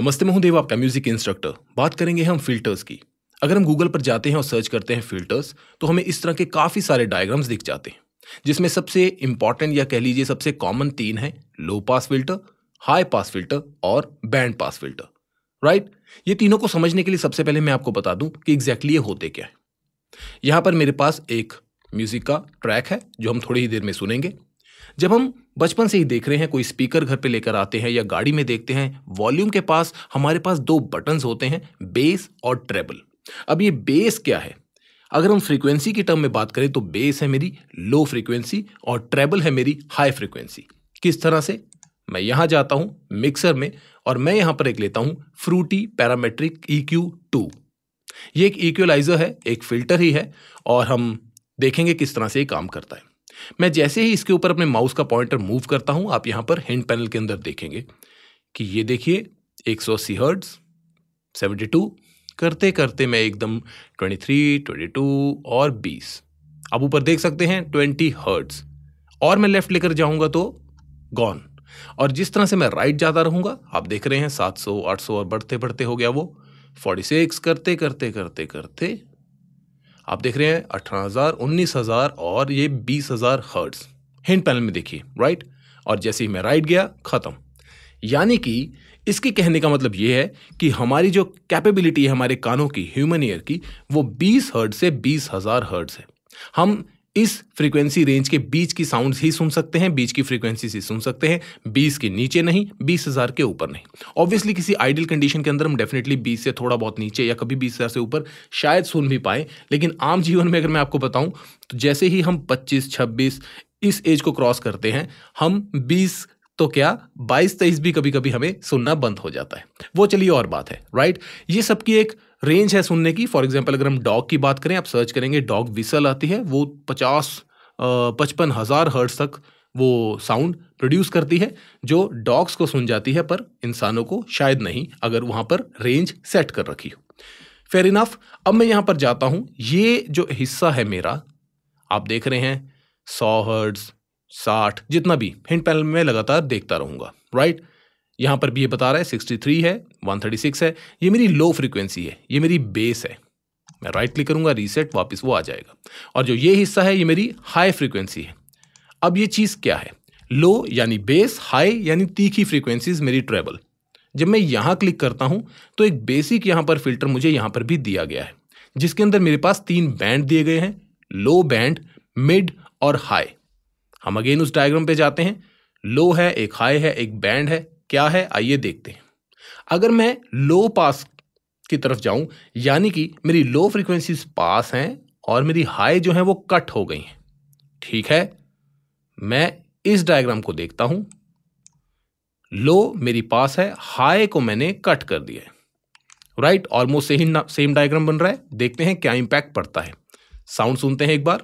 नमस्ते मैं हूं देव आपका म्यूजिक इंस्ट्रक्टर बात करेंगे हम फिल्टर्स की अगर हम गूगल पर जाते हैं और सर्च करते हैं फिल्टर्स तो हमें इस तरह के काफ़ी सारे डायग्राम्स दिख जाते हैं जिसमें सबसे इंपॉर्टेंट या कह लीजिए सबसे कॉमन तीन है low pass filter high pass filter और बैंड पास फिल्टर राइट ये तीनों को समझने के लिए सबसे पहले मैं आपको बता दूं कि एग्जैक्टली ये होते क्या है यहां पर मेरे पास एक म्यूजिक का ट्रैक है जो हम थोड़ी ही देर में सुनेंगे जब हम बचपन से ही देख रहे हैं कोई स्पीकर घर पे लेकर आते हैं या गाड़ी में देखते हैं वॉल्यूम के पास हमारे पास दो बटन्स होते हैं बेस और ट्रेबल अब ये बेस क्या है अगर हम फ्रीक्वेंसी की टर्म में बात करें तो बेस है मेरी लो फ्रीक्वेंसी और ट्रेबल है मेरी हाई फ्रीक्वेंसी किस तरह से मैं यहाँ जाता हूँ मिक्सर में और मैं यहाँ पर एक लेता हूँ Fruity parametric E e Q two ये एक इक्वलाइजर है एक फिल्टर ही है और हम देखेंगे किस तरह से ये काम करता है मैं जैसे ही इसके ऊपर अपने माउस का पॉइंटर मूव करता हूं आप यहां पर हैंड पैनल के अंदर देखेंगे कि ये देखिए एक सौ अस्सी हर्ट्स सेवेंटी टू करते करते मैं एकदम ट्वेंटी थ्री ट्वेंटी टू और बीस आप ऊपर देख सकते हैं ट्वेंटी हर्ड्स और मैं लेफ्ट लेकर जाऊंगा तो गॉन और जिस तरह से मैं राइट जाता रहूंगा आप देख रहे हैं सात सौ आठ सौ और बढ़ते बढ़ते हो गया वो फोर्टी सिक्स करते करते करते करते आप देख रहे हैं अठारह हज़ार उन्नीस हज़ार और ये बीस हज़ार हर्ट्स हिंड पैनल में देखिए राइट और जैसे ही मैं राइट गया ख़त्म यानी कि इसके कहने का मतलब ये है कि हमारी जो कैपेबिलिटी है हमारे कानों की ह्यूमन ईयर की वो बीस हर्ट से बीस हज़ार हर्ट है हम इस फ्रीक्वेंसी रेंज के बीच की साउंड ही सुन सकते हैं बीच की फ्रीक्वेंसी से सुन सकते हैं बीस के नीचे नहीं बीस हज़ार के ऊपर नहीं ऑब्वियसली किसी आइडियल कंडीशन के अंदर हम डेफिनेटली बीस से थोड़ा बहुत नीचे या कभी बीस हज़ार से ऊपर शायद सुन भी पाए लेकिन आम जीवन में अगर मैं आपको बताऊं तो जैसे ही हम पच्चीस छब्बीस इस एज को क्रॉस करते हैं हम बीस तो क्या 22 तेईस भी कभी कभी हमें सुनना बंद हो जाता है वो चलिए और बात है राइट ये सबकी एक रेंज है सुनने की फॉर एग्जाम्पल अगर हम डॉग की बात करें आप सर्च करेंगे डॉग विसल आती है वो पचास पचपन हज़ार हर्ट तक वो साउंड प्रोड्यूस करती है जो डॉग्स को सुन जाती है पर इंसानों को शायद नहीं अगर वहाँ पर रेंज सेट कर रखी हो फेयर इनाफ अब मैं यहाँ पर जाता हूँ ये जो हिस्सा है मेरा आप देख रहे हैं सौ हर्ट्स साठ जितना भी हिंड पैनल में लगातार देखता रहूँगा राइट right? यहाँ पर भी ये बता रहा है सिक्सटी थ्री है वन थर्टी सिक्स है ये मेरी लो फ्रिक्वेंसी है ये मेरी बेस है मैं राइट क्लिक करूँगा रीसेट वापस वो आ जाएगा और जो ये हिस्सा है ये मेरी हाई फ्रिक्वेंसी है अब ये चीज़ क्या है लो यानी बेस हाई यानी तीखी फ्रिक्वेंसीज मेरी ट्रेबल जब मैं यहाँ क्लिक करता हूँ तो एक बेसिक यहाँ पर फिल्टर मुझे यहाँ पर भी दिया गया है जिसके अंदर मेरे पास तीन बैंड दिए गए हैं लो बैंड मिड और हाई हम अगेन उस डायग्राम पे जाते हैं लो है एक हाई है एक बैंड है क्या है आइए देखते हैं अगर मैं लो पास की तरफ जाऊं यानी कि मेरी लो फ्रीक्वेंसीज पास हैं और मेरी हाई जो है वो कट हो गई हैं ठीक है मैं इस डायग्राम को देखता हूं लो मेरी पास है हाई को मैंने कट कर दिया है राइट ऑलमोस्ट सेम डायग्राम बन रहा है देखते हैं क्या इंपैक्ट पड़ता है साउंड सुनते हैं एक बार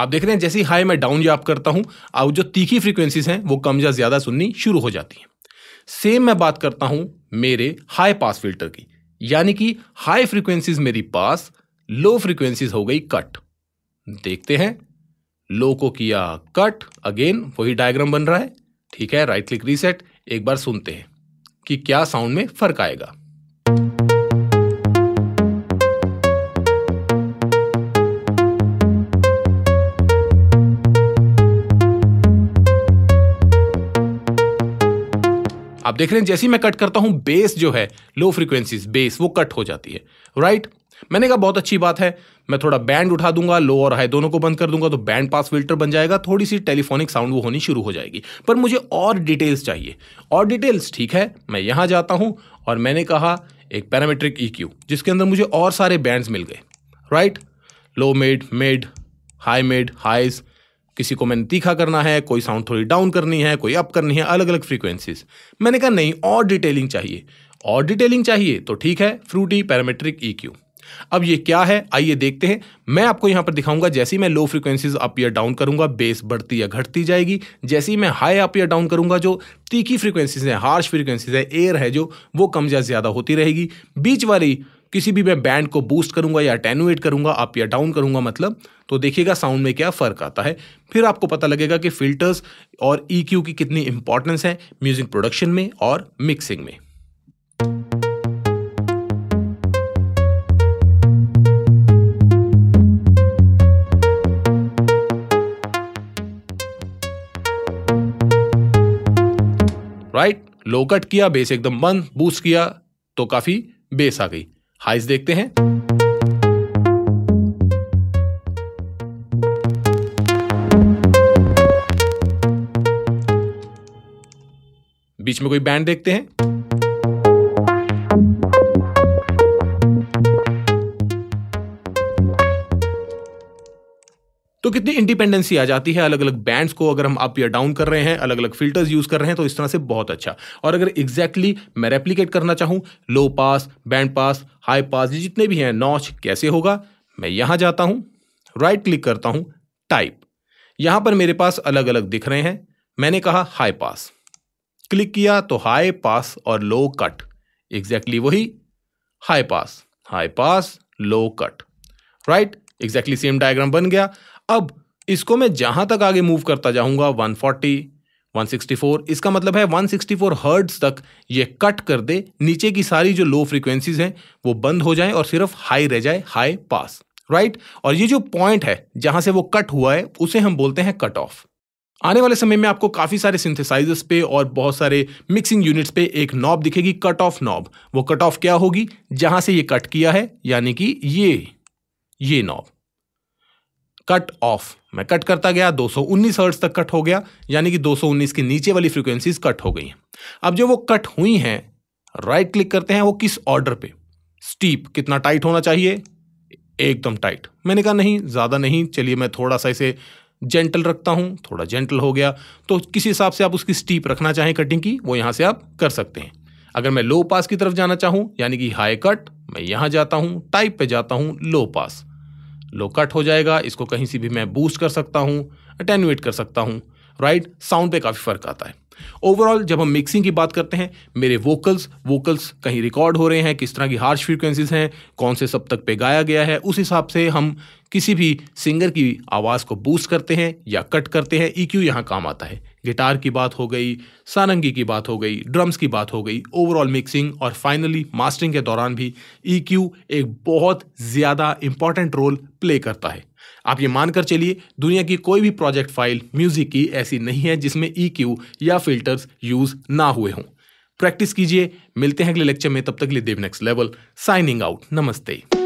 आप देख रहे हैं जैसे ही हाई मैं डाउन जाप करता हूँ अब जो तीखी फ्रीक्वेंसीज हैं वो कम या ज़्यादा सुननी शुरू हो जाती हैं सेम मैं बात करता हूँ मेरे हाई पास फिल्टर की यानी कि हाई फ्रिक्वेंसीज मेरी पास लो फ्रिक्वेंसीज हो गई कट देखते हैं लो को किया कट अगेन वही डायग्राम बन रहा है ठीक है राइट क्लिक रीसेट एक बार सुनते हैं कि क्या साउंड में फर्क आएगा आप देख रहे हैं जैसे ही मैं कट करता हूं बेस जो है लो फ्रिक्वेंसीज बेस वो कट हो जाती है राइट मैंने कहा बहुत अच्छी बात है मैं थोड़ा बैंड उठा दूंगा लो और हाई दोनों को बंद कर दूंगा तो बैंड पास फिल्टर बन जाएगा थोड़ी सी टेलीफोनिक साउंड वो होनी शुरू हो जाएगी पर मुझे और डिटेल्स चाहिए और डिटेल्स ठीक है मैं यहां जाता हूं और मैंने कहा एक पैरामेट्रिक ई e जिसके अंदर मुझे और सारे बैंड्स मिल गए right low mid mid high mid highs किसी को मैंने तीखा करना है कोई साउंड थोड़ी डाउन करनी है कोई अप करनी है अलग अलग फ्रीक्वेंसीज मैंने कहा नहीं और डिटेलिंग चाहिए और डिटेलिंग चाहिए तो ठीक है फ्रूटी पैरामेट्रिक ई क्यू अब ये क्या है आइए देखते हैं मैं आपको यहां पर दिखाऊंगा जैसी मैं लो फ्रीक्वेंसीज अप या डाउन करूंगा बेस बढ़ती या घटती जाएगी जैसी मैं हाई अप या डाउन करूंगा जो तीखी फ्रीक्वेंसीज है हार्श फ्रीक्वेंसीज है एयर है जो वो कम या ज़्यादा होती रहेगी बीच वाली किसी भी मैं बैंड को बूस्ट करूंगा या अटेनुएट करूंगा आप या डाउन करूंगा मतलब तो देखिएगा साउंड में क्या फ़र्क आता है फिर आपको पता लगेगा कि फिल्टर्स और ई e की कितनी इंपॉर्टेंस है म्यूज़िक प्रोडक्शन में और मिक्सिंग में राइट लो कट किया बेस एकदम बंद बूस्ट किया तो काफ़ी बेस आ गई हाइज देखते हैं बीच में कोई बैंड देखते हैं तो कितनी इंडिपेंडेंसी आ जाती है अलग अलग बैंड्स को अगर हम अप या डाउन कर रहे हैं अलग अलग फिल्टर्स यूज़ कर रहे हैं तो इस तरह से बहुत अच्छा और अगर एग्जैक्टली exactly मैं रेप्लीकेट करना चाहूँ लो पास बैंड पास हाई पास जितने भी हैं नॉच कैसे होगा मैं यहाँ जाता हूँ राइट क्लिक करता हूँ टाइप यहाँ पर मेरे पास अलग अलग दिख रहे हैं मैंने कहा हाई पास क्लिक किया तो हाई पास और लो कट एग्जैक्टली वही high pass high pass low cut right exactly same diagram बन गया अब इसको मैं जहां तक आगे मूव करता जाऊंगा 140 164 इसका मतलब है 164 हर्ट्ज तक ये कट कर दे नीचे की सारी जो लो फ्रीक्वेंसीज हैं वो बंद हो जाए और सिर्फ हाई रह जाए हाई पास राइट और ये जो पॉइंट है जहां से वो कट हुआ है उसे हम बोलते हैं कट ऑफ आने वाले समय में आपको काफ़ी सारे सिंथेसाइजर्स पे और बहुत सारे मिक्सिंग यूनिट्स पे एक नॉब दिखेगी कट ऑफ नॉब वो कट ऑफ क्या होगी जहां से ये कट किया है यानी कि ये ये नॉब कट ऑफ मैं कट करता गया 219 हर्ट्ज तक कट हो गया यानी कि 219 के नीचे वाली फ्रीक्वेंसीज कट हो गई हैं अब जो वो कट हुई हैं राइट क्लिक करते हैं वो किस ऑर्डर पे स्टीप कितना टाइट होना चाहिए एकदम टाइट मैंने कहा नहीं ज़्यादा नहीं चलिए मैं थोड़ा सा इसे जेंटल रखता हूँ थोड़ा जेंटल हो गया तो किस हिसाब से आप उसकी स्टीप रखना चाहें कटिंग की वो यहाँ से आप कर सकते हैं अगर मैं लो पास की तरफ जाना चाहूँ यानी कि हाई कट मैं यहाँ जाता हूँ टाइप पे जाता हूँ लो पास लो कट हो जाएगा इसको कहीं से भी मैं बूस्ट कर सकता हूँ अटेनुएट कर सकता हूँ राइट साउंड पे काफ़ी फ़र्क आता है ओवरऑल जब हम मिक्सिंग की बात करते हैं मेरे वोकल्स वोकल्स कहीं रिकॉर्ड हो रहे हैं किस तरह की हार्श फ्रीक्वेंसीज हैं कौन से सब तक पे गाया गया है उस हिसाब से हम किसी भी सिंगर की आवाज़ को बूस्ट करते हैं या कट करते हैं ई e क्यू यहाँ काम आता है गिटार की बात हो गई सारंगी की बात हो गई ड्रम्स की बात हो गई ओवरऑल मिक्सिंग और फाइनली मास्टरिंग के दौरान भी ई e एक बहुत ज़्यादा इंपॉर्टेंट रोल प्ले करता है आप ये मानकर चलिए दुनिया की कोई भी प्रोजेक्ट फाइल म्यूजिक की ऐसी नहीं है जिसमें ई e या फिल्टर्स यूज़ ना हुए हों प्रैक्टिस कीजिए मिलते हैं अगले लेक्चर में तब तक लिए Dev next level signing out नमस्ते